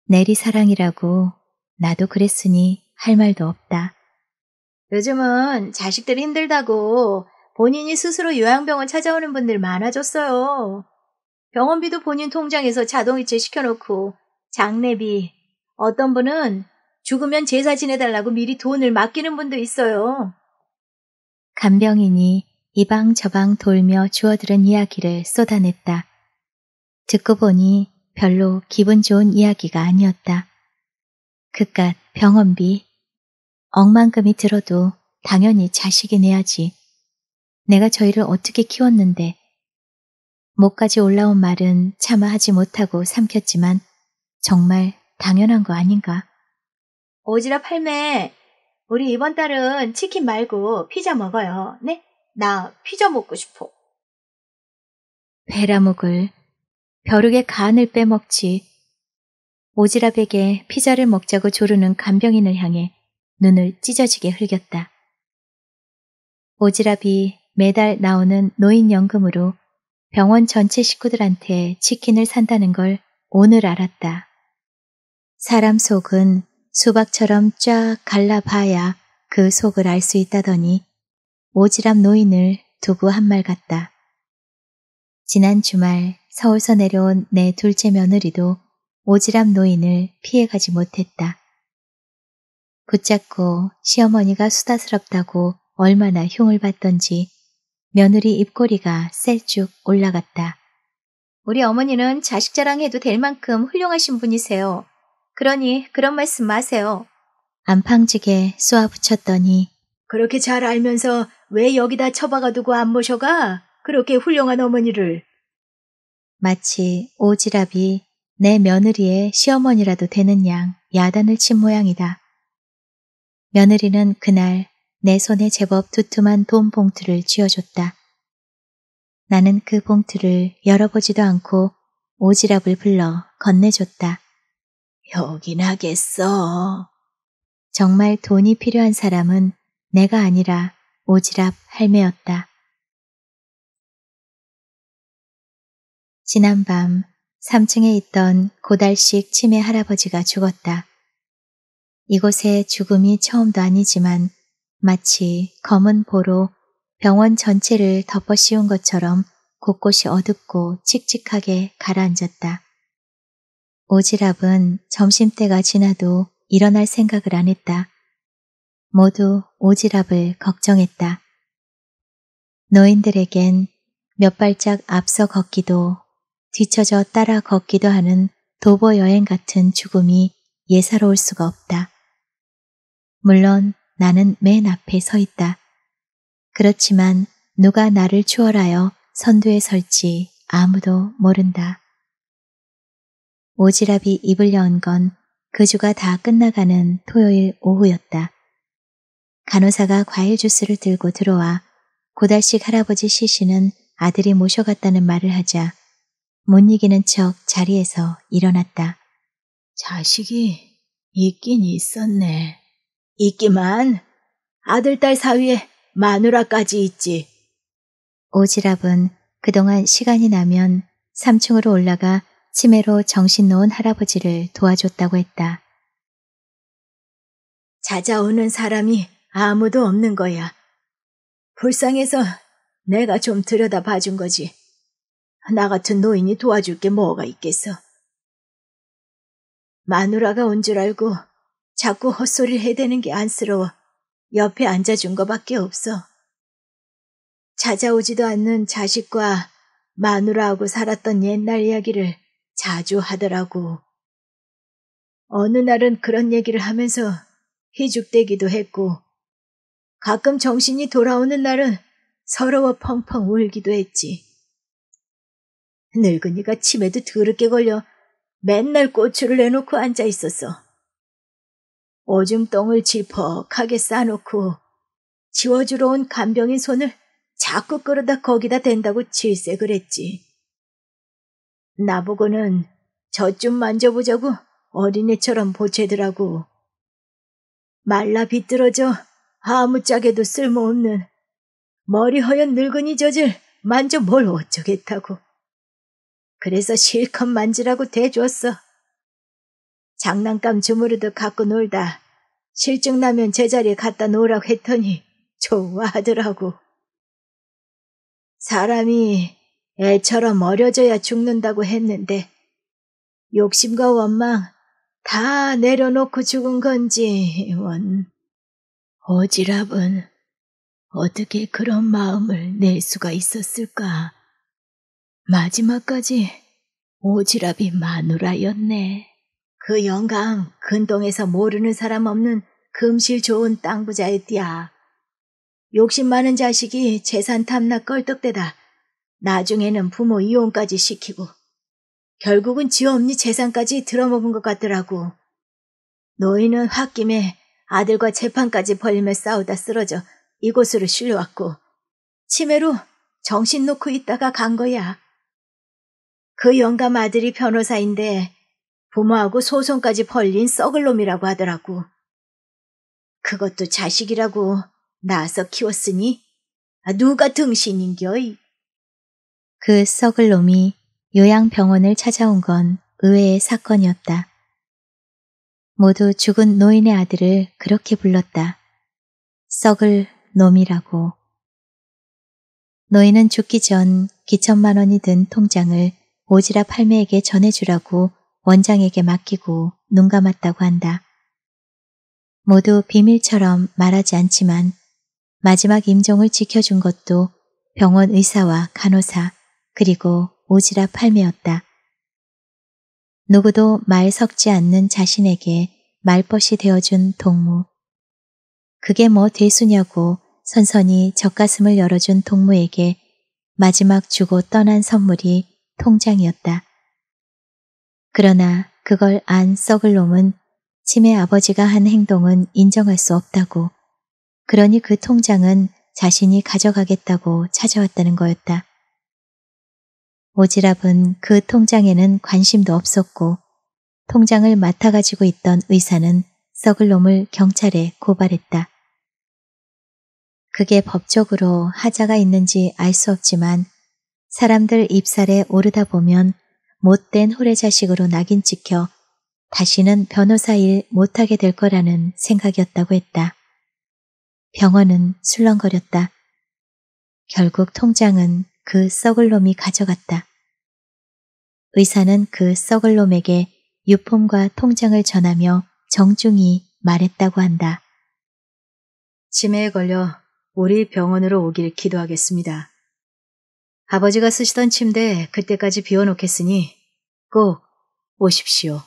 내리 사랑이라고 나도 그랬으니 할 말도 없다. 요즘은 자식들 힘들다고 본인이 스스로 요양병원 찾아오는 분들 많아졌어요. 병원비도 본인 통장에서 자동이체 시켜놓고 장례비, 어떤 분은 죽으면 제사 지내달라고 미리 돈을 맡기는 분도 있어요. 간병인이 이방 저방 돌며 주워들은 이야기를 쏟아냈다. 듣고 보니 별로 기분 좋은 이야기가 아니었다. 그깟 병원비. 억만금이 들어도 당연히 자식이 내야지. 내가 저희를 어떻게 키웠는데. 목까지 올라온 말은 차마 하지 못하고 삼켰지만 정말 당연한 거 아닌가. 오지라 팔매, 우리 이번 달은 치킨 말고 피자 먹어요. 네? 나 피자 먹고 싶어. 베라목을 벼룩의 간을 빼먹지 오지랖에게 피자를 먹자고 조르는 간병인을 향해 눈을 찢어지게 흘겼다. 오지랖이 매달 나오는 노인연금으로 병원 전체 식구들한테 치킨을 산다는 걸 오늘 알았다. 사람 속은 수박처럼 쫙 갈라봐야 그 속을 알 수 있다더니 오지랖 노인을 두고 한 말 같다. 지난 주말 서울서 내려온 내 둘째 며느리도 오지랖 노인을 피해가지 못했다. 붙잡고 시어머니가 수다스럽다고 얼마나 흉을 봤던지 며느리 입꼬리가 셀쭉 올라갔다. 우리 어머니는 자식 자랑해도 될 만큼 훌륭하신 분이세요. 그러니 그런 말씀 마세요. 안팡지게 쏘아붙였더니 그렇게 잘 알면서 왜 여기다 처박아 두고 안 모셔가? 그렇게 훌륭한 어머니를. 마치 오지랖이 내 며느리의 시어머니라도 되는 양 야단을 친 모양이다. 며느리는 그날 내 손에 제법 두툼한 돈 봉투를 쥐어줬다. 나는 그 봉투를 열어보지도 않고 오지랖을 불러 건네줬다. 여긴 하겠어. 정말 돈이 필요한 사람은 내가 아니라 오지랖 할매였다. 지난 밤 3층에 있던 고달식 치매 할아버지가 죽었다. 이곳의 죽음이 처음도 아니지만 마치 검은 보로 병원 전체를 덮어씌운 것처럼 곳곳이 어둡고 칙칙하게 가라앉았다. 오지랖은 점심때가 지나도 일어날 생각을 안 했다. 모두 오지랖을 걱정했다. 노인들에겐 몇 발짝 앞서 걷기도 뒤처져 따라 걷기도 하는 도보 여행 같은 죽음이 예사로울 수가 없다. 물론 나는 맨 앞에 서 있다. 그렇지만 누가 나를 추월하여 선두에 설지 아무도 모른다. 오지랖이 입을 여은 건 그 주가 다 끝나가는 토요일 오후였다. 간호사가 과일 주스를 들고 들어와 고달식 할아버지 시신은 아들이 모셔갔다는 말을 하자 못 이기는 척 자리에서 일어났다. 자식이 있긴 있었네. 있기만 아들, 딸 사위에 마누라까지 있지. 오지랖은 그동안 시간이 나면 3층으로 올라가 치매로 정신 놓은 할아버지를 도와줬다고 했다. 찾아오는 사람이 아무도 없는 거야. 불쌍해서 내가 좀 들여다 봐준 거지. 나 같은 노인이 도와줄 게 뭐가 있겠어. 마누라가 온 줄 알고 자꾸 헛소리를 해대는 게 안쓰러워 옆에 앉아준 거밖에 없어. 찾아오지도 않는 자식과 마누라하고 살았던 옛날 이야기를 자주 하더라고. 어느 날은 그런 얘기를 하면서 희죽대기도 했고 가끔 정신이 돌아오는 날은 서러워 펑펑 울기도 했지. 늙은이가 치매도 더럽게 걸려 맨날 고추를 내놓고 앉아 있었어. 오줌똥을 질퍽하게 싸놓고 지워주러 온 간병인 손을 자꾸 끌어다 거기다 댄다고 질색을 했지. 나보고는 저좀 만져보자고 어린애처럼 보채더라고. 말라 비뚤어져 아무짝에도 쓸모없는 머리 허연 늙은이 젖을 만져 뭘 어쩌겠다고. 그래서 실컷 만지라고 대줬어. 장난감 주무르듯 갖고 놀다 실증 나면 제자리에 갖다 놓으라고 했더니 좋아하더라고. 사람이 애처럼 어려져야 죽는다고 했는데 욕심과 원망 다 내려놓고 죽은 건지 원 오지랖은 어떻게 그런 마음을 낼 수가 있었을까? 마지막까지 오지랖이 마누라였네. 그 영감 근동에서 모르는 사람 없는 금실 좋은 땅부자였디야. 욕심 많은 자식이 재산 탐나 껄떡대다. 나중에는 부모 이혼까지 시키고 결국은 지엄니 재산까지 들어먹은 것 같더라고. 노인은 홧김에 아들과 재판까지 벌리며 싸우다 쓰러져 이곳으로 실려왔고 치매로 정신 놓고 있다가 간 거야. 그 영감 아들이 변호사인데 부모하고 소송까지 벌린 썩을 놈이라고 하더라고. 그것도 자식이라고 낳아서 키웠으니 누가 등신인겨. 그 썩을 놈이 요양병원을 찾아온 건 의외의 사건이었다. 모두 죽은 노인의 아들을 그렇게 불렀다. 썩을 놈이라고. 노인은 죽기 전 기천만 원이 든 통장을 오지라 팔매에게 전해주라고 원장에게 맡기고 눈 감았다고 한다. 모두 비밀처럼 말하지 않지만 마지막 임종을 지켜준 것도 병원 의사와 간호사 그리고 오지라 팔매였다. 누구도 말 섞지 않는 자신에게 말벗이 되어준 동무. 그게 뭐 대수냐고 선선히 젖가슴을 열어준 동무에게 마지막 주고 떠난 선물이 통장이었다. 그러나 그걸 안 썩을 놈은 치매 아버지가 한 행동은 인정할 수 없다고 그러니 그 통장은 자신이 가져가겠다고 찾아왔다는 거였다. 오지랖은 그 통장에는 관심도 없었고 통장을 맡아가지고 있던 의사는 썩을 놈을 경찰에 고발했다. 그게 법적으로 하자가 있는지 알 수 없지만 사람들 입살에 오르다 보면 못된 호래자식으로 낙인 찍혀 다시는 변호사 일 못하게 될 거라는 생각이었다고 했다. 병원은 술렁거렸다. 결국 통장은 그 썩을 놈이 가져갔다. 의사는 그 썩을 놈에게 유품과 통장을 전하며 정중히 말했다고 한다. 치매에 걸려 우리 병원으로 오길 기도하겠습니다. 아버지가 쓰시던 침대 그때까지 비워놓겠으니 꼭 오십시오.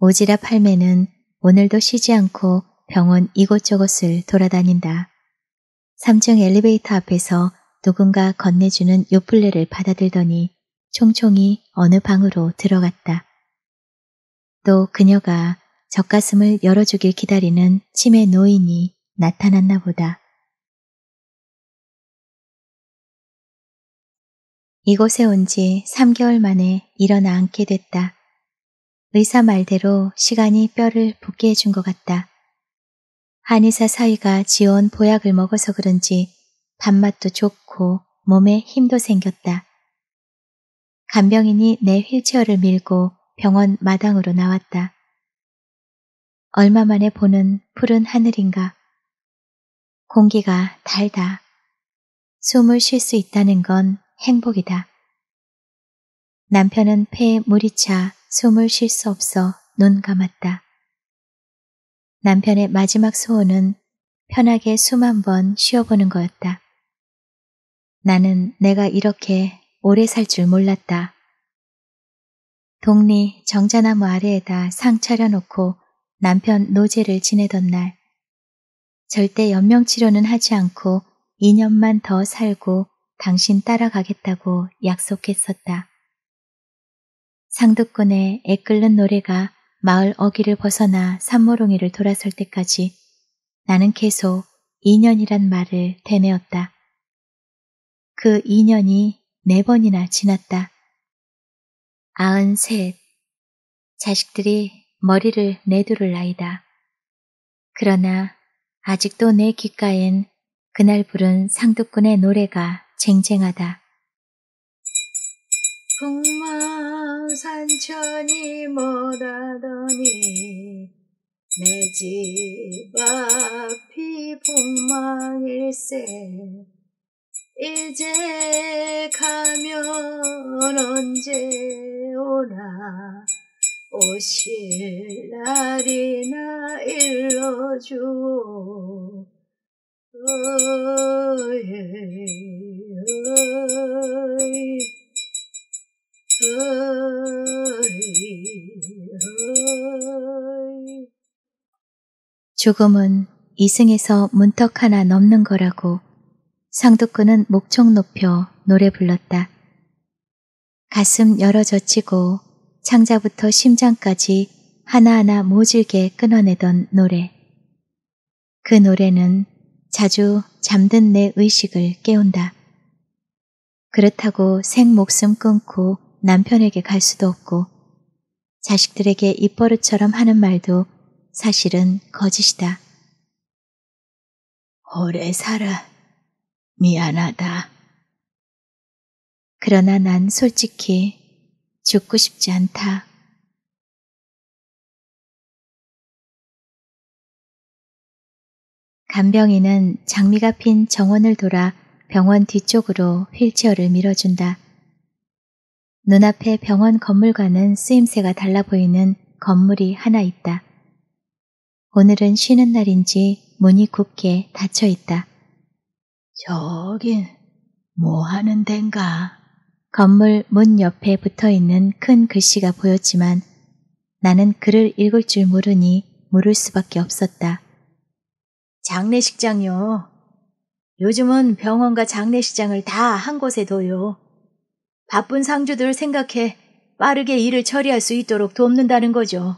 오지라팔매는 오늘도 쉬지 않고 병원 이곳저곳을 돌아다닌다. 3층 엘리베이터 앞에서 누군가 건네주는 요플레를 받아들더니 총총이 어느 방으로 들어갔다. 또 그녀가 젖가슴을 열어주길 기다리는 치매 노인이 나타났나 보다. 이곳에 온 지 3개월 만에 일어나 앉게 됐다. 의사 말대로 시간이 뼈를 붓게 해준 것 같다. 한의사 사위가 지어온 보약을 먹어서 그런지 밥맛도 좋고 몸에 힘도 생겼다. 간병인이 내 휠체어를 밀고 병원 마당으로 나왔다. 얼마 만에 보는 푸른 하늘인가. 공기가 달다. 숨을 쉴 수 있다는 건 행복이다. 남편은 폐에 물이 차 숨을 쉴 수 없어 눈 감았다. 남편의 마지막 소원은 편하게 숨 한 번 쉬어보는 거였다. 나는 내가 이렇게 오래 살 줄 몰랐다. 동리 정자나무 아래에다 상 차려놓고 남편 노제를 지내던 날 절대 연명치료는 하지 않고 2년만 더 살고 당신 따라가겠다고 약속했었다. 상두꾼의 애끓는 노래가 마을 어귀를 벗어나 산모롱이를 돌아설 때까지 나는 계속 2년이란 말을 되뇌었다. 그2년이네 번이나 지났다. 아흔 셋. 자식들이 머리를 내두를 나이다. 그러나 아직도 내 귓가엔 그날 부른 상두꾼의 노래가 쟁쟁하다. 북망산천이 뭐다더니 내 집 앞이 북망일세 이제 가면 언제 오나 오실 날이나 일러주오 죽음은 이승에서 문턱 하나 넘는 거라고 상두꾼은 목청 높여 노래 불렀다. 가슴 열어 젖히고 창자부터 심장까지 하나하나 모질게 끊어내던 노래. 그 노래는 자주 잠든 내 의식을 깨운다. 그렇다고 생 목숨 끊고 남편에게 갈 수도 없고 자식들에게 입버릇처럼 하는 말도 사실은 거짓이다. 오래 살아. 미안하다. 그러나 난 솔직히 죽고 싶지 않다. 간병이는 장미가 핀 정원을 돌아 병원 뒤쪽으로 휠체어를 밀어준다. 눈앞에 병원 건물과는 쓰임새가 달라 보이는 건물이 하나 있다. 오늘은 쉬는 날인지 문이 굳게 닫혀 있다. 저긴 뭐 하는 덴가? 건물 문 옆에 붙어 있는 큰 글씨가 보였지만 나는 글을 읽을 줄 모르니 물을 수밖에 없었다. 장례식장이요. 요즘은 병원과 장례식장을 다 한 곳에 둬요. 바쁜 상주들 생각해 빠르게 일을 처리할 수 있도록 돕는다는 거죠.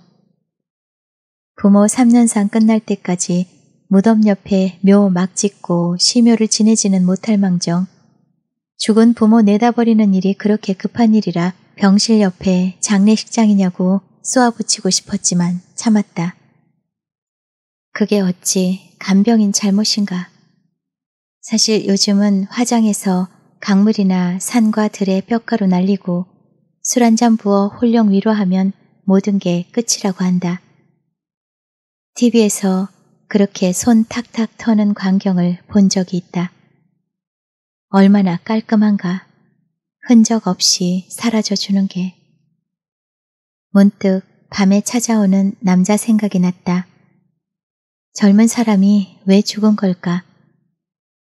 부모 3년상 끝날 때까지 무덤 옆에 묘 막 짓고 시묘를 지내지는 못할 망정. 죽은 부모 내다버리는 일이 그렇게 급한 일이라 병실 옆에 장례식장이냐고 쏘아붙이고 싶었지만 참았다. 그게 어찌 간병인 잘못인가. 사실 요즘은 화장해서 강물이나 산과 들에 뼈가루 날리고 술 한잔 부어 홀령 위로하면 모든 게 끝이라고 한다. TV에서 그렇게 손 탁탁 터는 광경을 본 적이 있다. 얼마나 깔끔한가. 흔적 없이 사라져 주는 게. 문득 밤에 찾아오는 남자 생각이 났다. 젊은 사람이 왜 죽은 걸까?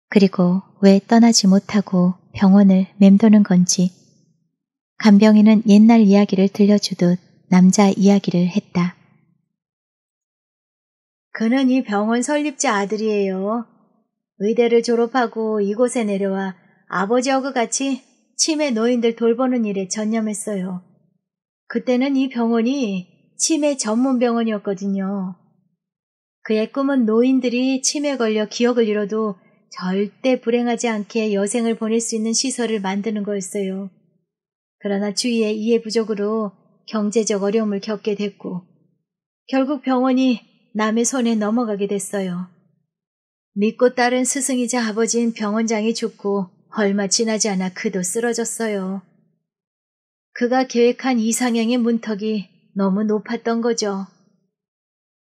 그리고 왜 떠나지 못하고 병원을 맴도는 건지. 간병인은 옛날 이야기를 들려주듯 남자 이야기를 했다. 그는 이 병원 설립자 아들이에요. 의대를 졸업하고 이곳에 내려와 아버지하고 같이 치매 노인들 돌보는 일에 전념했어요. 그때는 이 병원이 치매 전문 병원이었거든요. 그의 꿈은 노인들이 치매 걸려 기억을 잃어도 절대 불행하지 않게 여생을 보낼 수 있는 시설을 만드는 거였어요. 그러나 주위의 이해 부족으로 경제적 어려움을 겪게 됐고 결국 병원이 남의 손에 넘어가게 됐어요. 믿고 따른 스승이자 아버지인 병원장이 죽고 얼마 지나지 않아 그도 쓰러졌어요. 그가 계획한 이상형의 문턱이 너무 높았던 거죠.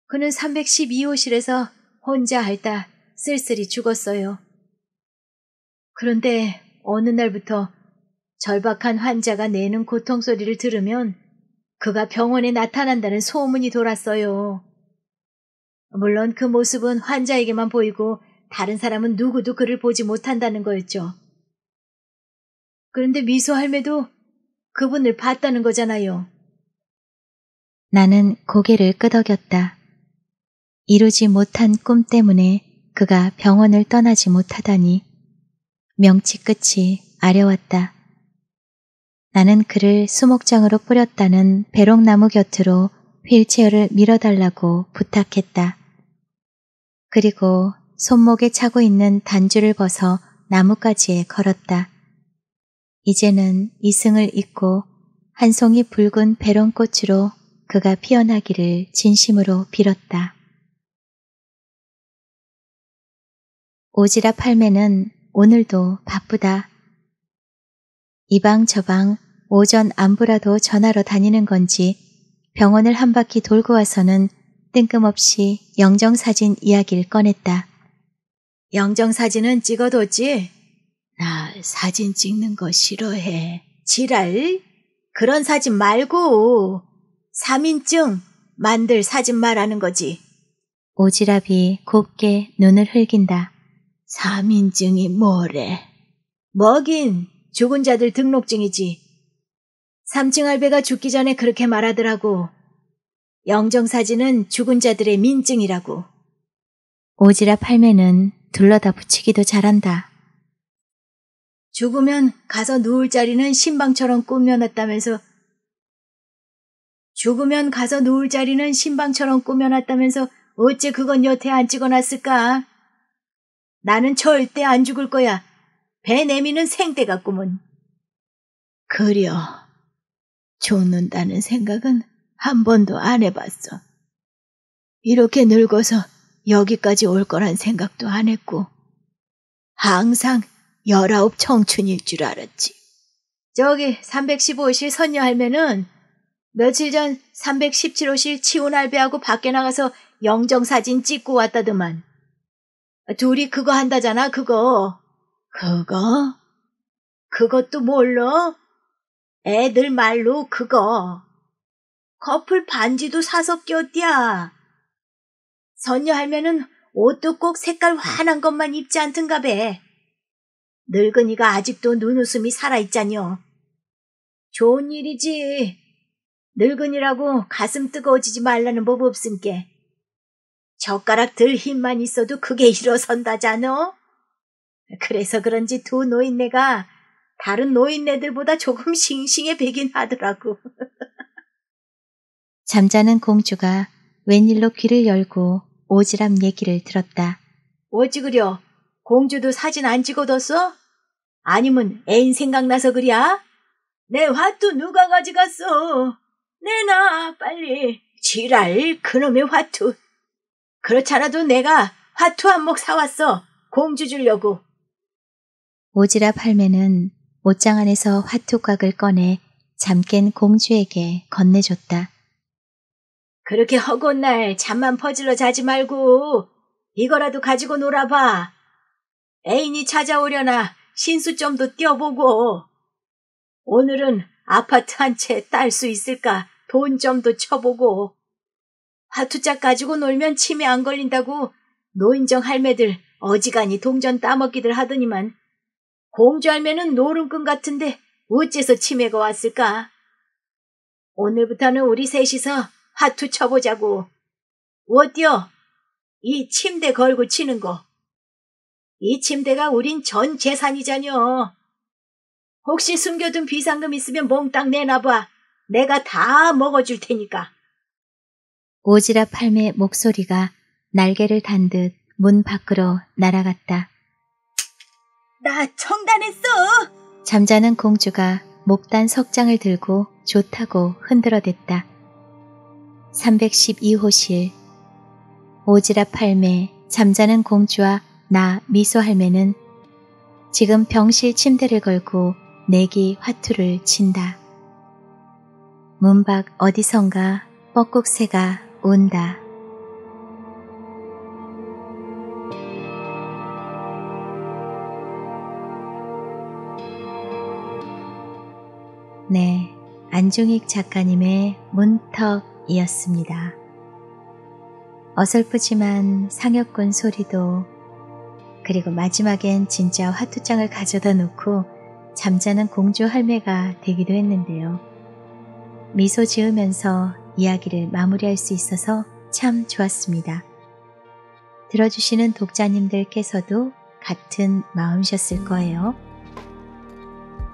그는 312호실에서 혼자 앓다 쓸쓸히 죽었어요. 그런데 어느 날부터 절박한 환자가 내는 고통 소리를 들으면 그가 병원에 나타난다는 소문이 돌았어요. 물론 그 모습은 환자에게만 보이고 다른 사람은 누구도 그를 보지 못한다는 거였죠. 그런데 미소 할매도 그분을 봤다는 거잖아요. 나는 고개를 끄덕였다. 이루지 못한 꿈 때문에 그가 병원을 떠나지 못하다니 명치 끝이 아려왔다. 나는 그를 수목장으로 뿌렸다는 배롱나무 곁으로 휠체어를 밀어달라고 부탁했다. 그리고 손목에 차고 있는 단주를 벗어 나뭇가지에 걸었다. 이제는 이승을 잊고 한 송이 붉은 배롱꽃으로 그가 피어나기를 진심으로 빌었다. 오지랖 팔매는 오늘도 바쁘다. 이방 저방 오전 안부라도 전화로 다니는 건지 병원을 한 바퀴 돌고 와서는 뜬금없이 영정사진 이야기를 꺼냈다. 영정사진은 찍어뒀지? 나 사진 찍는 거 싫어해. 지랄? 그런 사진 말고 3인증 만들 사진 말하는 거지. 오지랖이 곱게 눈을 흘긴다. 사민증이 뭐래? 뭐긴 죽은 자들 등록증이지. 삼층 할배가 죽기 전에 그렇게 말하더라고. 영정사진은 죽은 자들의 민증이라고. 오지라 팔매는 둘러다 붙이기도 잘한다. 죽으면 가서 누울 자리는 신방처럼 꾸며놨다면서 죽으면 가서 누울 자리는 신방처럼 꾸며놨다면서 어째 그건 여태 안 찍어놨을까? 나는 절대 안 죽을 거야. 배 내미는 생대 같구먼. 그려. 죽는다는 생각은 한 번도 안 해봤어. 이렇게 늙어서 여기까지 올 거란 생각도 안 했고, 항상 열아홉 청춘일 줄 알았지. 저기 315호실 선녀 할매는 며칠 전 317호실 치운 할배하고 밖에 나가서 영정사진 찍고 왔다더만. 둘이 그거 한다잖아, 그거. 그거? 그것도 몰라? 애들 말로 그거. 커플 반지도 사서 꼈디야. 선녀 할매는 옷도 꼭 색깔 환한 것만 입지 않든가 배. 늙은이가 아직도 눈웃음이 살아있잖여 좋은 일이지. 늙은이라고 가슴 뜨거워지지 말라는 법 없음께. 젓가락 들 힘만 있어도 그게 일어선다잖아. 그래서 그런지 두 노인네가 다른 노인네들보다 조금 싱싱해 배긴 하더라고. (laughs) 잠자는 공주가 웬일로 귀를 열고 오지랖 얘기를 들었다. 뭐찍그려 공주도 사진 안 찍어뒀어? 아니면 애인 생각나서 그랴? 내 화투 누가 가져갔어? 내놔 빨리. 지랄 그놈의 화투. 그렇지 않아도 내가 화투 한 목 사왔어. 공주 주려고. 오지랖 할매는 옷장 안에서 화투각을 꺼내 잠깬 공주에게 건네줬다. 그렇게 허구날 잠만 퍼질러 자지 말고 이거라도 가지고 놀아봐. 애인이 찾아오려나 신수점도 뛰어보고 오늘은 아파트 한 채 딸 수 있을까 돈점도 쳐보고 화투짝 가지고 놀면 침이 안 걸린다고 노인정 할매들 어지간히 동전 따먹기들 하더니만 공주 할매는 노름꾼 같은데 어째서 치매가 왔을까? 오늘부터는 우리 셋이서 화투 쳐보자고. 어때요? 이 침대 걸고 치는 거. 이 침대가 우린 전 재산이자녀. 혹시 숨겨둔 비상금 있으면 몽땅 내놔봐. 내가 다 먹어줄 테니까. 오지라팔매 목소리가 날개를 단 듯 문 밖으로 날아갔다. 나 청단했어! 잠자는 공주가 목단 석장을 들고 좋다고 흔들어댔다. 312호실 오지라팔매 잠자는 공주와 나 미소 할매는 지금 병실 침대를 걸고 내기 화투를 친다. 문밖 어디선가 뻐꾹새가 온다. 네, 안중익 작가님의 문턱이었습니다. 어설프지만 상여꾼 소리도 그리고 마지막엔 진짜 화투장을 가져다 놓고 잠자는 공주 할매가 되기도 했는데요. 미소 지으면서 이야기를 마무리할 수 있어서 참 좋았습니다. 들어주시는 독자님들께서도 같은 마음이셨을 거예요.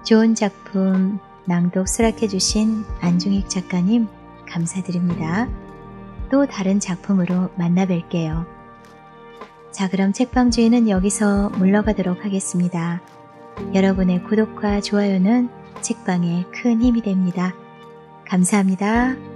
좋은 작품 낭독 수락해주신 안중익 작가님 감사드립니다. 또 다른 작품으로 만나 뵐게요. 자, 그럼 책방 주인은 여기서 물러가도록 하겠습니다. 여러분의 구독과 좋아요는 책방에 큰 힘이 됩니다. 감사합니다.